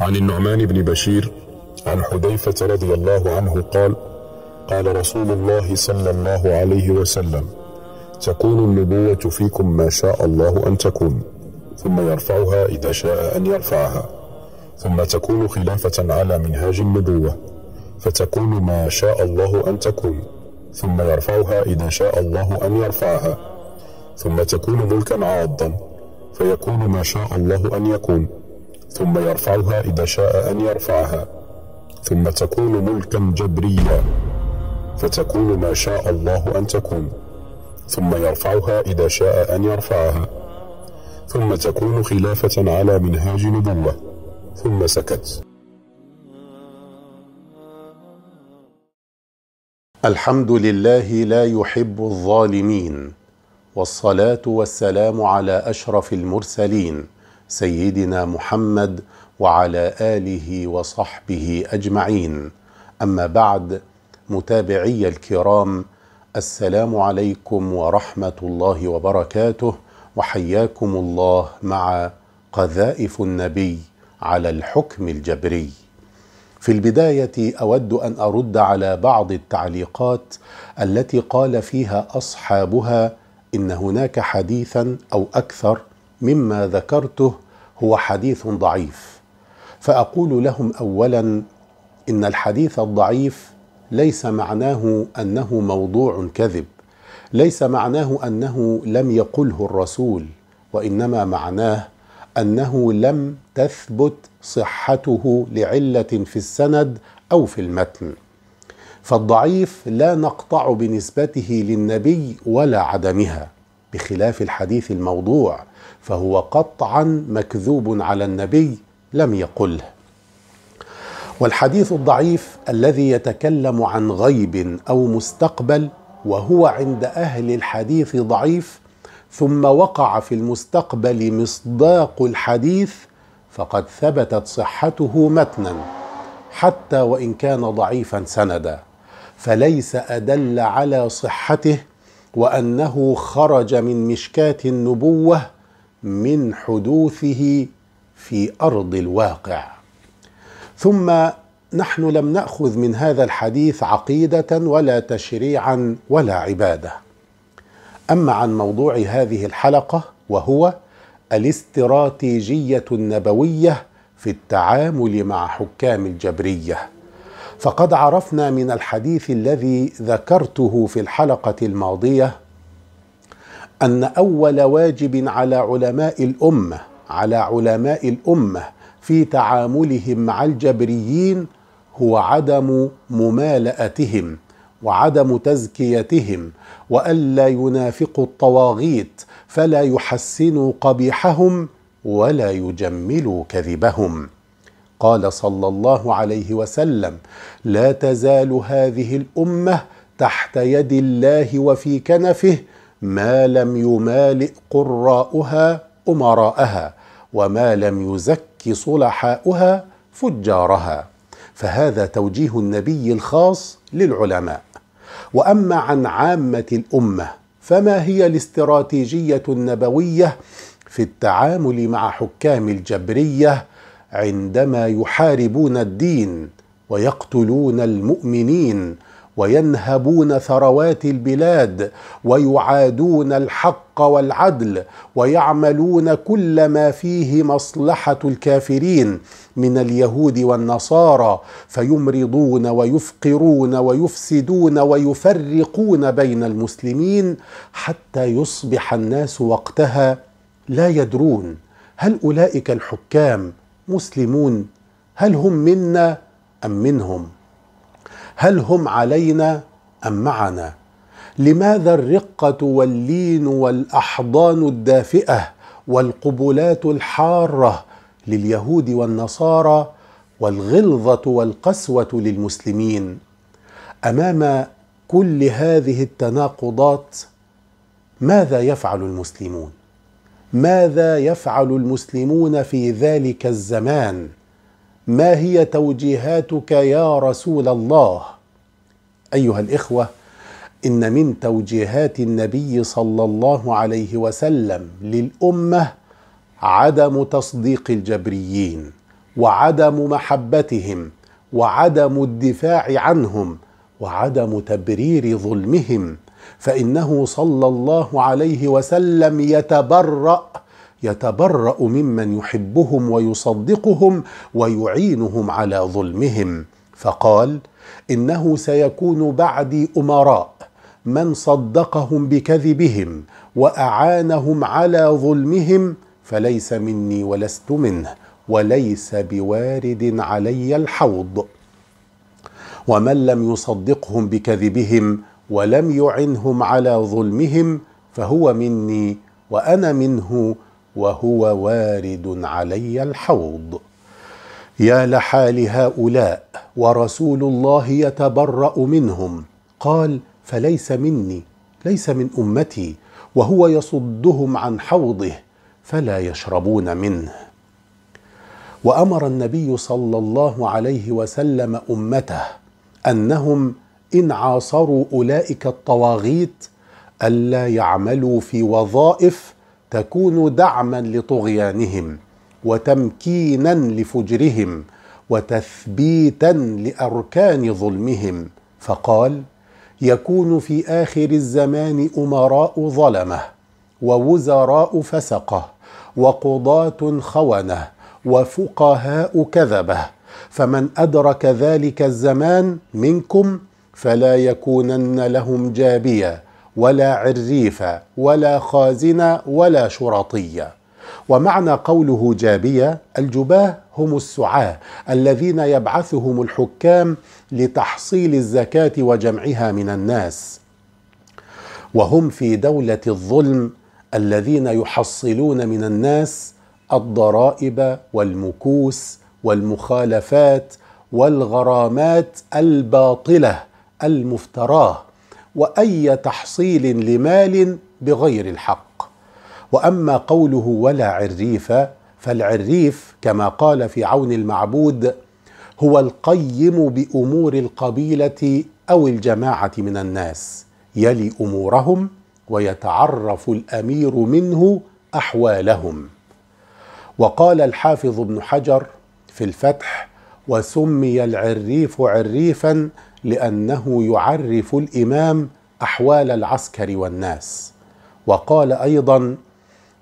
عن النعمان بن بشير عن حذيفة رضي الله عنه قال قال رسول الله صلى الله عليه وسلم تكون النبوة فيكم ما شاء الله أن تكون ثم يرفعها إذا شاء أن يرفعها ثم تكون خلافة على منهاج النبوة فتكون ما شاء الله أن تكون ثم يرفعها إذا شاء الله أن يرفعها ثم تكون ملكا عاضا فيكون ما شاء الله أن يكون ثم يرفعها إذا شاء أن يرفعها ثم تكون ملكا جبريا فتكون ما شاء الله أن تكون ثم يرفعها إذا شاء أن يرفعها ثم تكون خلافة على منهاج نبوة ثم سكت الحمد لله لا يحب الظالمين والصلاة والسلام على أشرف المرسلين سيدنا محمد وعلى اله وصحبه اجمعين اما بعد متابعي الكرام السلام عليكم ورحمه الله وبركاته وحياكم الله مع قذائف النبي على الحكم الجبري في البدايه اود ان ارد على بعض التعليقات التي قال فيها اصحابها ان هناك حديثا او اكثر مما ذكرته هو حديث ضعيف فاقول لهم اولا ان الحديث الضعيف ليس معناه انه موضوع كذب ليس معناه انه لم يقله الرسول وانما معناه انه لم تثبت صحته لعله في السند او في المتن فالضعيف لا نقطع بنسبته للنبي ولا عدمها بخلاف الحديث الموضوع فهو قطعا مكذوب على النبي لم يقله والحديث الضعيف الذي يتكلم عن غيب او مستقبل وهو عند اهل الحديث ضعيف ثم وقع في المستقبل مصداق الحديث فقد ثبتت صحته متنا حتى وان كان ضعيفا سندا فليس ادل على صحته وانه خرج من مشكاه النبوه من حدوثه في ارض الواقع ثم نحن لم ناخذ من هذا الحديث عقيده ولا تشريعا ولا عباده اما عن موضوع هذه الحلقه وهو الاستراتيجيه النبويه في التعامل مع حكام الجبريه فقد عرفنا من الحديث الذي ذكرته في الحلقه الماضيه ان اول واجب على علماء الامه على علماء الامه في تعاملهم مع الجبريين هو عدم ممالاتهم وعدم تزكيتهم والا ينافقوا الطواغيت فلا يحسنوا قبيحهم ولا يجملوا كذبهم قال صلى الله عليه وسلم لا تزال هذه الامه تحت يد الله وفي كنفه ما لم يمالئ قراؤها امراءها وما لم يزك صلحاؤها فجارها فهذا توجيه النبي الخاص للعلماء واما عن عامه الامه فما هي الاستراتيجيه النبويه في التعامل مع حكام الجبريه عندما يحاربون الدين ويقتلون المؤمنين وينهبون ثروات البلاد ويعادون الحق والعدل ويعملون كل ما فيه مصلحه الكافرين من اليهود والنصارى فيمرضون ويفقرون ويفسدون ويفرقون بين المسلمين حتى يصبح الناس وقتها لا يدرون هل اولئك الحكام مسلمون هل هم منا ام منهم هل هم علينا ام معنا لماذا الرقه واللين والاحضان الدافئه والقبلات الحاره لليهود والنصارى والغلظه والقسوه للمسلمين امام كل هذه التناقضات ماذا يفعل المسلمون ماذا يفعل المسلمون في ذلك الزمان ما هي توجيهاتك يا رسول الله ايها الاخوه ان من توجيهات النبي صلى الله عليه وسلم للامه عدم تصديق الجبريين وعدم محبتهم وعدم الدفاع عنهم وعدم تبرير ظلمهم فانه صلى الله عليه وسلم يتبرأ يتبرأ ممن يحبهم ويصدقهم ويعينهم على ظلمهم فقال انه سيكون بعدي امراء من صدقهم بكذبهم واعانهم على ظلمهم فليس مني ولست منه وليس بوارد علي الحوض ومن لم يصدقهم بكذبهم ولم يعنهم على ظلمهم فهو مني وانا منه وهو وارد علي الحوض يا لحال هؤلاء ورسول الله يتبرا منهم قال فليس مني ليس من امتي وهو يصدهم عن حوضه فلا يشربون منه وامر النبي صلى الله عليه وسلم امته انهم إن عاصروا أولئك الطواغيت ألا يعملوا في وظائف تكون دعما لطغيانهم وتمكينا لفجرهم وتثبيتا لأركان ظلمهم فقال يكون في آخر الزمان أمراء ظلمه ووزراء فسقه وقضاة خونه وفقهاء كذبه فمن أدرك ذلك الزمان منكم فلا يكونن لهم جابيا ولا عريفا ولا خازنا ولا شرطيا ومعنى قوله جابية الجباه هم السعاة الذين يبعثهم الحكام لتحصيل الزكاة وجمعها من الناس وهم في دولة الظلم الذين يحصلون من الناس الضرائب والمكوس والمخالفات والغرامات الباطله المفتراه واي تحصيل لمال بغير الحق واما قوله ولا عريف فالعريف كما قال في عون المعبود هو القيم بامور القبيله او الجماعه من الناس يلي امورهم ويتعرف الامير منه احوالهم وقال الحافظ ابن حجر في الفتح وسمي العريف عريفا لانه يعرف الامام احوال العسكر والناس وقال ايضا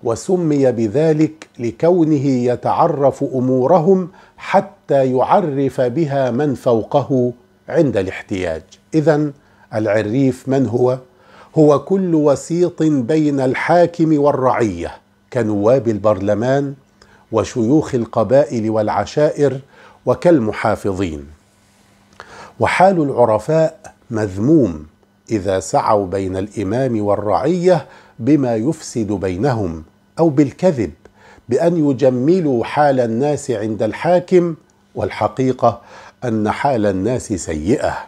وسمي بذلك لكونه يتعرف امورهم حتى يعرف بها من فوقه عند الاحتياج اذا العريف من هو هو كل وسيط بين الحاكم والرعيه كنواب البرلمان وشيوخ القبائل والعشائر وكالمحافظين وحال العرفاء مذموم اذا سعوا بين الامام والرعيه بما يفسد بينهم او بالكذب بان يجملوا حال الناس عند الحاكم والحقيقه ان حال الناس سيئه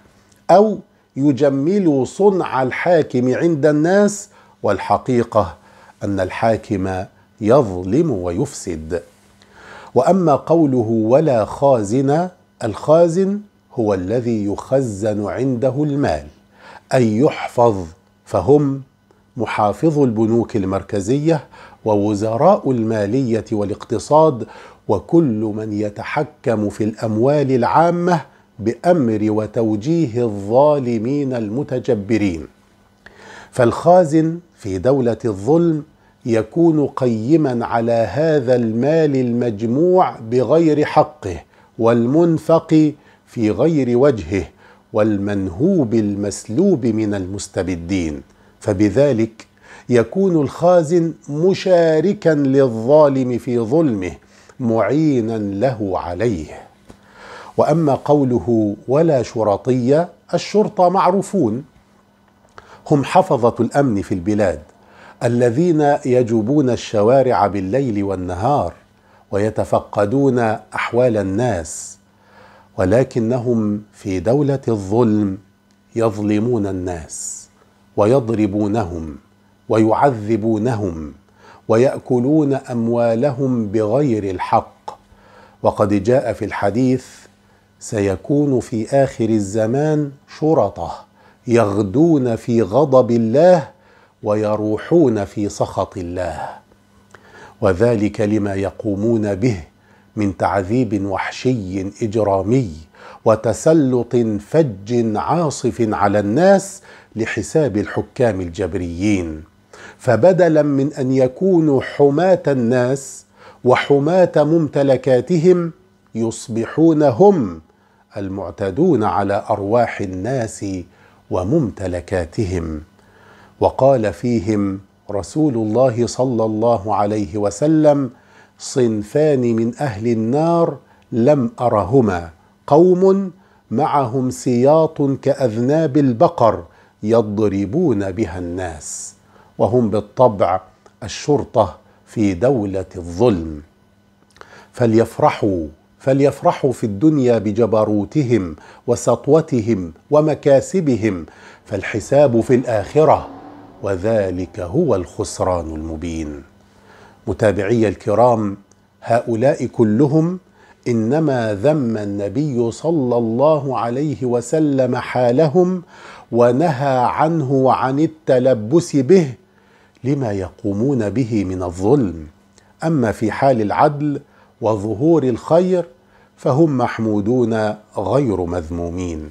او يجملوا صنع الحاكم عند الناس والحقيقه ان الحاكم يظلم ويفسد واما قوله ولا خازن الخازن هو الذي يخزن عنده المال اي يحفظ فهم محافظ البنوك المركزيه ووزراء الماليه والاقتصاد وكل من يتحكم في الاموال العامه بامر وتوجيه الظالمين المتجبرين فالخازن في دوله الظلم يكون قيما على هذا المال المجموع بغير حقه والمنفق في غير وجهه والمنهوب المسلوب من المستبدين فبذلك يكون الخازن مشاركا للظالم في ظلمه معينا له عليه واما قوله ولا شرطيه الشرطه معروفون هم حفظه الامن في البلاد الذين يجوبون الشوارع بالليل والنهار ويتفقدون احوال الناس ولكنهم في دوله الظلم يظلمون الناس ويضربونهم ويعذبونهم وياكلون اموالهم بغير الحق وقد جاء في الحديث سيكون في اخر الزمان شرطه يغدون في غضب الله ويروحون في سخط الله وذلك لما يقومون به من تعذيب وحشي اجرامي وتسلط فج عاصف على الناس لحساب الحكام الجبريين فبدلا من ان يكونوا حماه الناس وحماه ممتلكاتهم يصبحون هم المعتدون على ارواح الناس وممتلكاتهم وقال فيهم رسول الله صلى الله عليه وسلم صنفان من اهل النار لم ارهما قوم معهم سياط كاذناب البقر يضربون بها الناس وهم بالطبع الشرطه في دوله الظلم فليفرحوا فليفرحوا في الدنيا بجبروتهم وسطوتهم ومكاسبهم فالحساب في الاخره وذلك هو الخسران المبين متابعي الكرام هؤلاء كلهم انما ذم النبي صلى الله عليه وسلم حالهم ونهى عنه وعن التلبس به لما يقومون به من الظلم اما في حال العدل وظهور الخير فهم محمودون غير مذمومين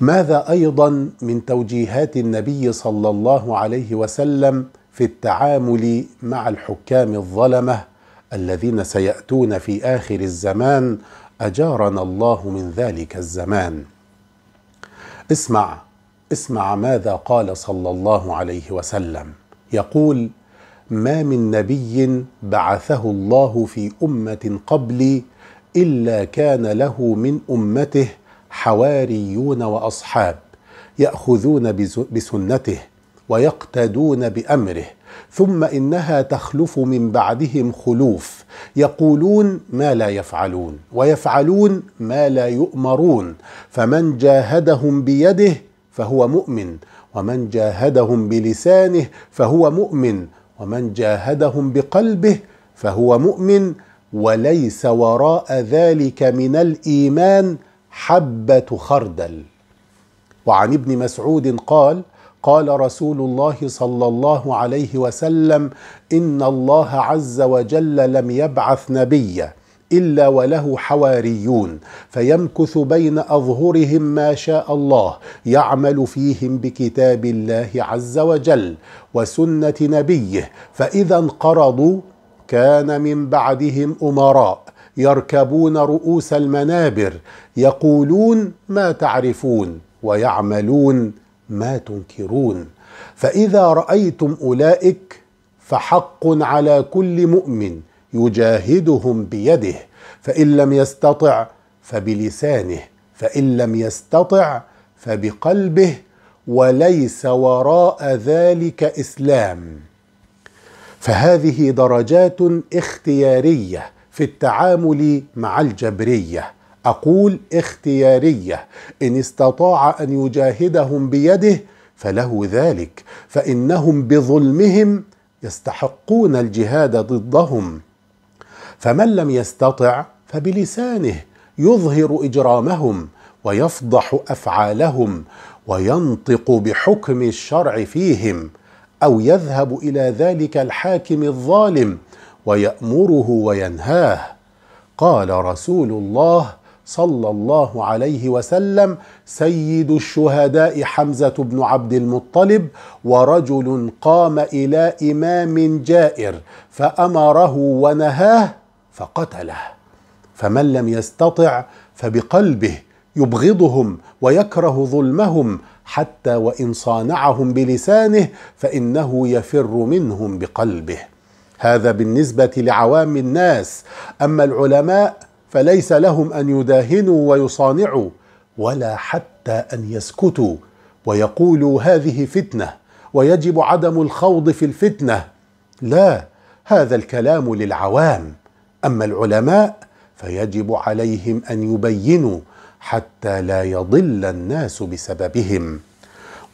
ماذا ايضا من توجيهات النبي صلى الله عليه وسلم في التعامل مع الحكام الظلمه الذين سياتون في اخر الزمان اجارنا الله من ذلك الزمان اسمع اسمع ماذا قال صلى الله عليه وسلم يقول ما من نبي بعثه الله في امه قبلي الا كان له من امته حواريون واصحاب ياخذون بسنته ويقتدون بامره ثم انها تخلف من بعدهم خلوف يقولون ما لا يفعلون ويفعلون ما لا يؤمرون فمن جاهدهم بيده فهو مؤمن ومن جاهدهم بلسانه فهو مؤمن ومن جاهدهم بقلبه فهو مؤمن وليس وراء ذلك من الايمان حبة خردل وعن ابن مسعود قال قال رسول الله صلى الله عليه وسلم إن الله عز وجل لم يبعث نبيًا الا وله حواريون فيمكث بين اظهرهم ما شاء الله يعمل فيهم بكتاب الله عز وجل وسنه نبيه فاذا انقرضوا كان من بعدهم امراء يركبون رؤوس المنابر يقولون ما تعرفون ويعملون ما تنكرون فاذا رايتم اولئك فحق على كل مؤمن يجاهدهم بيده فان لم يستطع فبلسانه فان لم يستطع فبقلبه وليس وراء ذلك اسلام فهذه درجات اختياريه في التعامل مع الجبريه اقول اختياريه ان استطاع ان يجاهدهم بيده فله ذلك فانهم بظلمهم يستحقون الجهاد ضدهم فمن لم يستطع فبلسانه يظهر اجرامهم ويفضح افعالهم وينطق بحكم الشرع فيهم او يذهب الى ذلك الحاكم الظالم ويامره وينهاه قال رسول الله صلى الله عليه وسلم سيد الشهداء حمزه بن عبد المطلب ورجل قام الى امام جائر فامره ونهاه فقتله فمن لم يستطع فبقلبه يبغضهم ويكره ظلمهم حتى وان صانعهم بلسانه فانه يفر منهم بقلبه هذا بالنسبة لعوام الناس أما العلماء فليس لهم أن يداهنوا ويصانعوا ولا حتى أن يسكتوا ويقولوا هذه فتنة ويجب عدم الخوض في الفتنة لا هذا الكلام للعوام أما العلماء فيجب عليهم أن يبينوا حتى لا يضل الناس بسببهم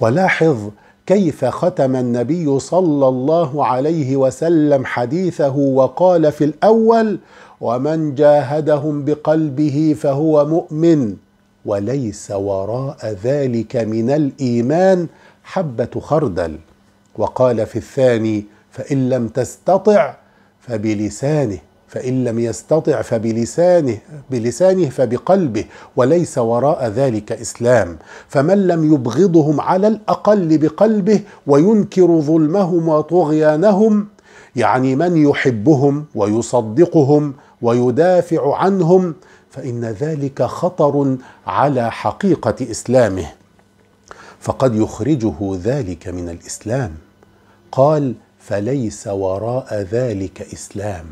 ولاحظ كيف ختم النبي صلى الله عليه وسلم حديثه وقال في الاول ومن جاهدهم بقلبه فهو مؤمن وليس وراء ذلك من الايمان حبه خردل وقال في الثاني فان لم تستطع فبلسانه فإن لم يستطع فبلسانه بلسانه فبقلبه وليس وراء ذلك إسلام فمن لم يبغضهم على الأقل بقلبه وينكر ظلمهم وطغيانهم يعني من يحبهم ويصدقهم ويدافع عنهم فإن ذلك خطر على حقيقة إسلامه فقد يخرجه ذلك من الإسلام قال فليس وراء ذلك إسلام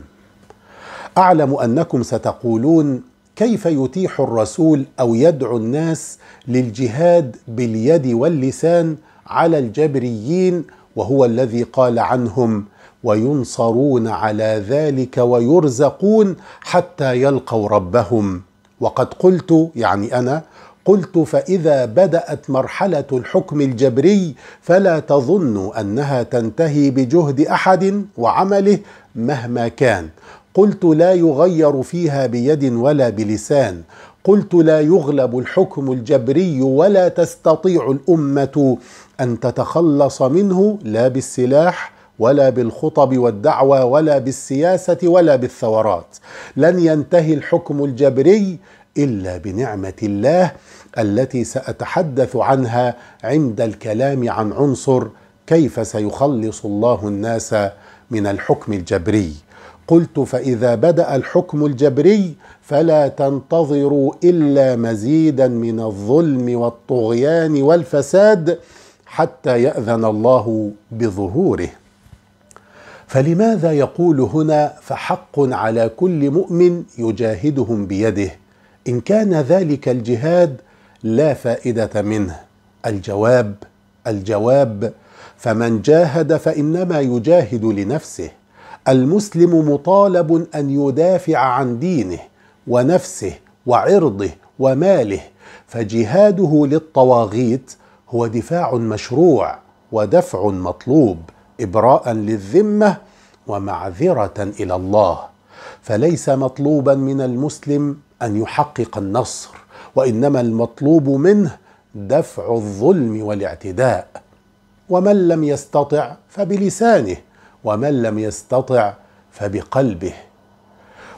اعلم انكم ستقولون كيف يتيح الرسول او يدعو الناس للجهاد باليد واللسان على الجبريين وهو الذي قال عنهم وينصرون على ذلك ويرزقون حتى يلقوا ربهم وقد قلت يعني انا قلت فاذا بدات مرحله الحكم الجبري فلا تظنوا انها تنتهي بجهد احد وعمله مهما كان قلت لا يغير فيها بيد ولا بلسان قلت لا يغلب الحكم الجبري ولا تستطيع الامه ان تتخلص منه لا بالسلاح ولا بالخطب والدعوه ولا بالسياسه ولا بالثورات لن ينتهي الحكم الجبري الا بنعمه الله التي ساتحدث عنها عند الكلام عن عنصر كيف سيخلص الله الناس من الحكم الجبري قلت فاذا بدا الحكم الجبري فلا تنتظروا الا مزيدا من الظلم والطغيان والفساد حتى ياذن الله بظهوره فلماذا يقول هنا فحق على كل مؤمن يجاهدهم بيده ان كان ذلك الجهاد لا فائده منه الجواب الجواب فمن جاهد فانما يجاهد لنفسه المسلم مطالب ان يدافع عن دينه ونفسه وعرضه وماله فجهاده للطواغيت هو دفاع مشروع ودفع مطلوب ابراء للذمه ومعذره الى الله فليس مطلوبا من المسلم ان يحقق النصر وانما المطلوب منه دفع الظلم والاعتداء ومن لم يستطع فبلسانه ومن لم يستطع فبقلبه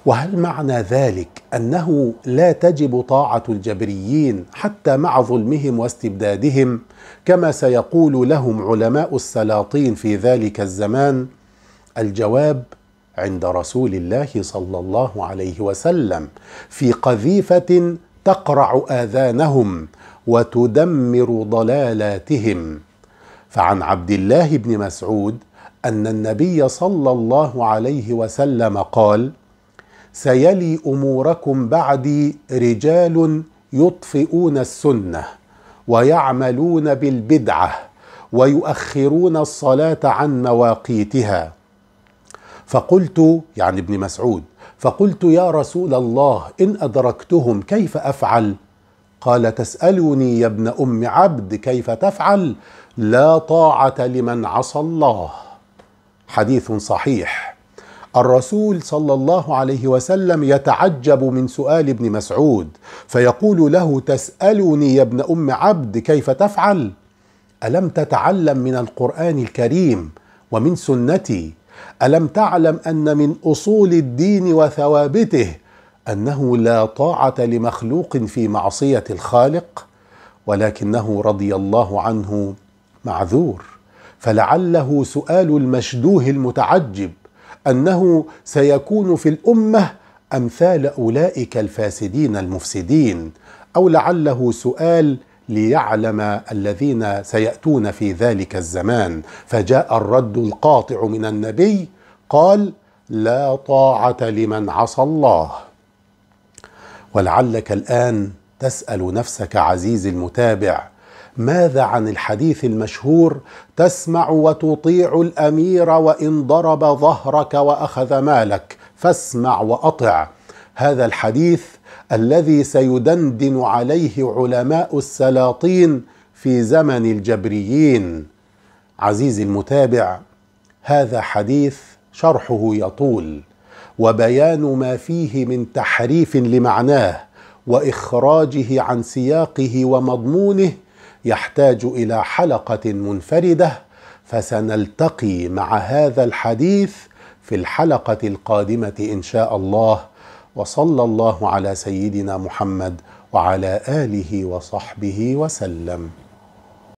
وهل معنى ذلك انه لا تجب طاعه الجبريين حتى مع ظلمهم واستبدادهم كما سيقول لهم علماء السلاطين في ذلك الزمان الجواب عند رسول الله صلى الله عليه وسلم في قذيفه تقرع اذانهم وتدمر ضلالاتهم فعن عبد الله بن مسعود ان النبي صلى الله عليه وسلم قال سيلي اموركم بعدي رجال يطفئون السنه ويعملون بالبدعه ويؤخرون الصلاه عن مواقيتها فقلت يعني ابن مسعود فقلت يا رسول الله ان ادركتهم كيف افعل قال تسالني يا ابن ام عبد كيف تفعل لا طاعه لمن عصى الله حديث صحيح الرسول صلى الله عليه وسلم يتعجب من سؤال ابن مسعود فيقول له تسالني يا ابن ام عبد كيف تفعل الم تتعلم من القران الكريم ومن سنتي الم تعلم ان من اصول الدين وثوابته انه لا طاعه لمخلوق في معصيه الخالق ولكنه رضي الله عنه معذور فلعله سؤال المشدوه المتعجب انه سيكون في الامه امثال اولئك الفاسدين المفسدين او لعله سؤال ليعلم الذين سياتون في ذلك الزمان فجاء الرد القاطع من النبي قال لا طاعه لمن عصى الله ولعلك الان تسال نفسك عزيزي المتابع ماذا عن الحديث المشهور تسمع وتطيع الامير وان ضرب ظهرك واخذ مالك فاسمع واطع هذا الحديث الذي سيدندن عليه علماء السلاطين في زمن الجبريين عزيزي المتابع هذا حديث شرحه يطول وبيان ما فيه من تحريف لمعناه واخراجه عن سياقه ومضمونه يحتاج الى حلقه منفرده فسنلتقي مع هذا الحديث في الحلقه القادمه ان شاء الله وصلى الله على سيدنا محمد وعلى اله وصحبه وسلم